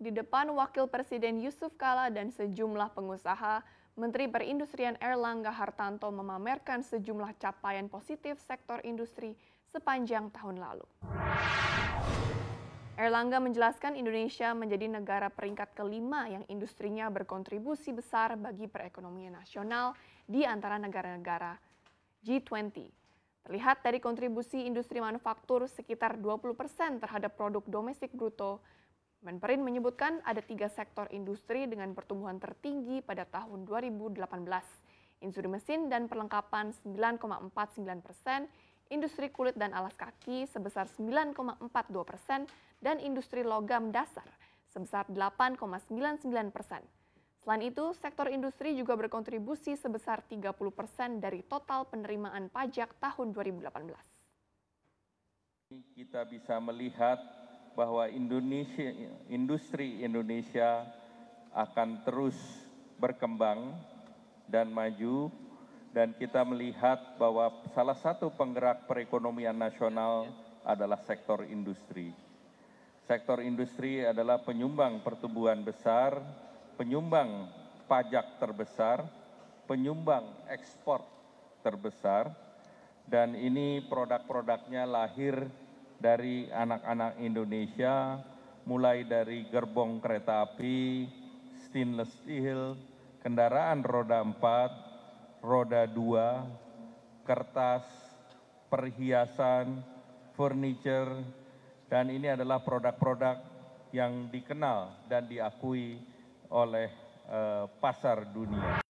di depan Wakil Presiden Yusuf Kala dan sejumlah pengusaha, Menteri Perindustrian Erlangga Hartanto memamerkan sejumlah capaian positif sektor industri sepanjang tahun lalu. Erlangga menjelaskan Indonesia menjadi negara peringkat kelima yang industrinya berkontribusi besar bagi perekonomian nasional di antara negara-negara G20. Terlihat dari kontribusi industri manufaktur sekitar 20 terhadap produk domestik bruto, Menperin menyebutkan ada tiga sektor industri dengan pertumbuhan tertinggi pada tahun 2018, industri mesin dan perlengkapan 9,49 persen, industri kulit dan alas kaki sebesar 9,42 persen, dan industri logam dasar sebesar 8,99 persen. Selain itu, sektor industri juga berkontribusi sebesar 30 persen dari total penerimaan pajak tahun 2018. Kita bisa melihat bahwa Indonesia, industri Indonesia akan terus berkembang dan maju dan kita melihat bahwa salah satu penggerak perekonomian nasional ya. adalah sektor industri. Sektor industri adalah penyumbang pertumbuhan besar, penyumbang pajak terbesar, penyumbang ekspor terbesar, dan ini produk-produknya lahir dari anak-anak Indonesia mulai dari gerbong kereta api, stainless steel, kendaraan roda empat, roda dua, kertas, perhiasan, furniture, dan ini adalah produk-produk yang dikenal dan diakui oleh uh, pasar dunia.